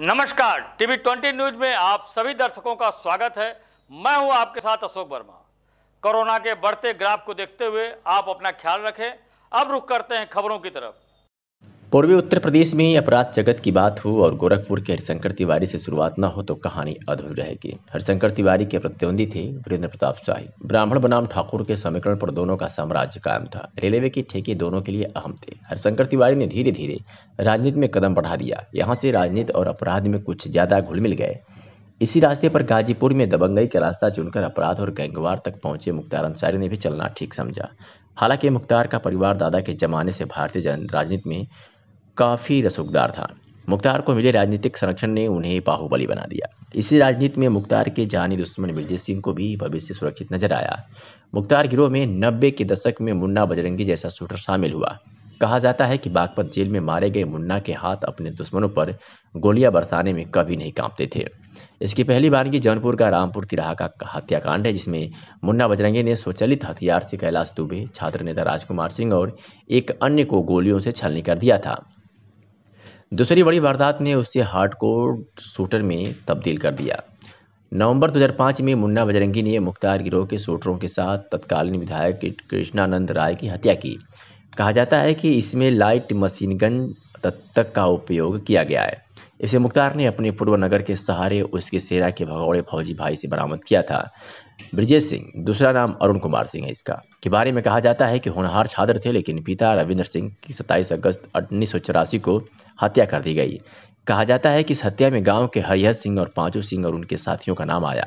नमस्कार TV twenty news में आप सभी दर्शकों का स्वागत है मैं हूं आपके साथ अशोक वर्मा कोरोना के बढ़ते ग्राफ को देखते हुए आप अपना ख्याल रखें अब रुख करते हैं खबरों की तरफ पूर्वी उत्तर प्रदेश में अपराध जगत की बात हो और गोरखपुर के हरिशंकर तिवारी से शुरुआत न हो तो कहानी अधूर रहेगी हरिशंकर तिवारी के प्रतिद्वंदी थे वीरेंद्र प्रताप शाही ब्राह्मण बनाम ठाकुर के समीकरण पर दोनों का साम्राज्य कायम था रेलवे के ठेके दोनों के लिए अहम थे हरिशंकर तिवारी ने धीरे धीरे राजनीति में कदम बढ़ा दिया यहाँ से राजनीति और अपराध में कुछ ज़्यादा घुल मिल गए इसी रास्ते पर गाजीपुर में दबंगई का रास्ता चुनकर अपराध और गैंगवार तक पहुंचे मुख्तार अंसारी ने भी चलना ठीक समझा हालांकि मुख्तार का परिवार दादा के जमाने से भारतीय राजनीति में काफ़ी रसूखदार था मुख्तार को मिले राजनीतिक संरक्षण ने उन्हें बाहुबली बना दिया इसी राजनीति में मुख्तार के जानी दुश्मन ब्रजेश सिंह को भी भविष्य सुरक्षित नजर आया मुख्तार गिरोह में नब्बे के दशक में मुन्ना बजरंगी जैसा शूटर शामिल हुआ कहा जाता है कि बागपत जेल में मारे गए मुन्ना के हाथ अपने दुश्मनों पर गोलियां बरसाने में कभी नहीं कांपते थे इसकी पहली की जौनपुर का रामपुर तिराहा का हत्याकांड है जिसमें मुन्ना बजरंगी ने स्वचलित हथियार से कैलाश दुबे छात्र नेता राजकुमार सिंह और एक अन्य को गोलियों से छलनी कर दिया था दूसरी बड़ी वारदात ने उसे हार्डकोर शूटर में तब्दील कर दिया नवंबर 2005 में मुन्ना बजरंगी ने मुख्तार गिरोह के शूटरों के साथ तत्कालीन विधायक कृष्णानंद राय की हत्या की कहा जाता है कि इसमें लाइट मशीनगन तत्क का उपयोग किया गया है इसे मुख्तार ने अपने पूर्व नगर के सहारे उसके सेरा के भगौड़े फौजी भाई से बरामद किया था ब्रिजेश सिंह दूसरा नाम अरुण कुमार सिंह है इसका के बारे में कहा जाता है कि होनहार छात्र थे लेकिन पिता रविंद्र सिंह की सत्ताईस अगस्त उन्नीस को हत्या कर दी गई कहा जाता है कि इस हत्या में गांव के हरिहर सिंह और पांचों सिंह और उनके साथियों का नाम आया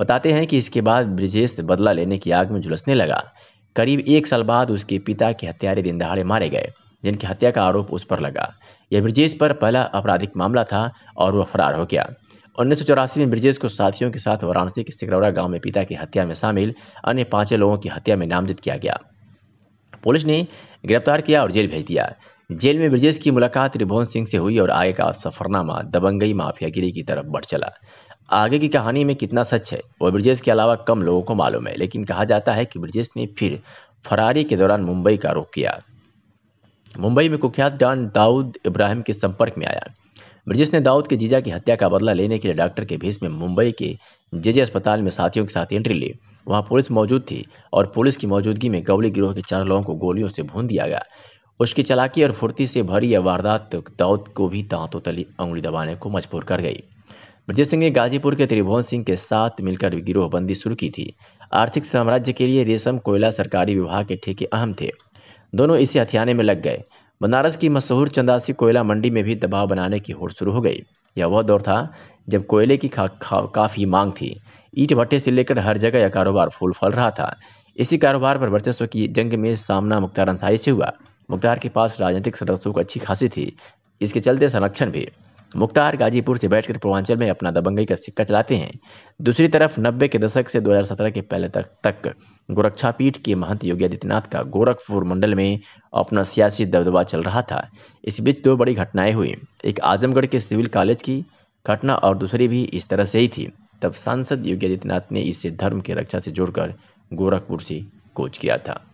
बताते हैं कि इसके बाद ब्रिजेश बदला लेने की आग में झुलसने लगा करीब एक साल बाद उसके पिता के हत्यारे दिन दहाड़े मारे गए जिनकी हत्या का आरोप उस पर लगा यह ब्रिजेश पर पहला आपराधिक मामला था और वह फरार हो गया उन्नीस में ब्रिजेश को साथियों के साथ वाराणसी के सिकरौरा गांव में पिता की हत्या में शामिल अन्य पांचों लोगों की हत्या में नामजद किया गया पुलिस ने गिरफ्तार किया और जेल भेज दिया जेल में ब्रिजेश की मुलाकात त्रिभुवन सिंह से हुई और आगे का सफरनामा दबंगई माफियागिरी की तरफ बढ़ चला आगे की कहानी में कितना सच है वह ब्रिजेश के अलावा कम लोगों को मालूम है लेकिन कहा जाता है कि ब्रिजेश ने फिर फरारी के दौरान मुंबई का रुख किया मुंबई में कुख्यात डॉन दाऊद इब्राहिम के संपर्क में आया ब्रजेश ने दाऊद के जीजा की हत्या का बदला लेने के लिए डॉक्टर के भेस में मुंबई के जेजे अस्पताल में साथियों के साथ एंट्री ली वहां पुलिस मौजूद थी और पुलिस की मौजूदगी में गवली गिरोह के चार लोगों को गोलियों से भून दिया गया उसकी चलाकी और फुर्ती से भरी यह वारदात दाऊद को भी दांतों तली उंगली दबाने को मजबूर कर गई ब्रजेश सिंह ने गाजीपुर के त्रिभुवन सिंह के साथ मिलकर गिरोहबंदी शुरू की थी आर्थिक साम्राज्य के लिए रेशम कोयला सरकारी विभाग के ठेके अहम थे दोनों इसे हथियाने में लग गए बनारस की मशहूर चंदासी कोयला मंडी में भी दबाव बनाने की होड़ शुरू हो गई यह वह दौर था जब कोयले की खा, खा, काफ़ी मांग थी ईट भट्टे से लेकर हर जगह यह कारोबार फूल फल रहा था इसी कारोबार पर वर्चस्व की जंग में सामना मुख्तार अंसारी से हुआ मुख्तार के पास राजनीतिक सदस्यों को अच्छी खासी थी इसके चलते संरक्षण भी मुख्तार गाजीपुर से बैठकर पूर्वांचल में अपना दबंगई का सिक्का चलाते हैं दूसरी तरफ नब्बे के दशक से 2017 के पहले तक तक गोरक्षापीठ के महंत योगी आदित्यनाथ का गोरखपुर मंडल में अपना सियासी दबदबा चल रहा था इस बीच दो बड़ी घटनाएं हुई एक आजमगढ़ के सिविल कॉलेज की घटना और दूसरी भी इस तरह से ही थी तब सांसद योगी आदित्यनाथ ने इसे धर्म की रक्षा से जोड़कर गोरखपुर से कोच किया था